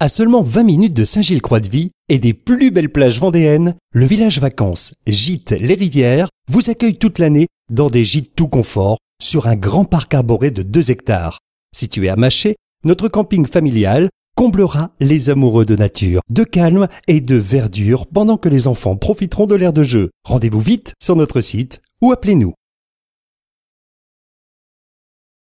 À seulement 20 minutes de Saint-Gilles-Croix-de-Vie et des plus belles plages vendéennes, le village vacances Gîtes Les Rivières vous accueille toute l'année dans des gîtes tout confort sur un grand parc arboré de 2 hectares. Situé à Maché, notre camping familial comblera les amoureux de nature, de calme et de verdure pendant que les enfants profiteront de l'air de jeu. Rendez-vous vite sur notre site ou appelez-nous.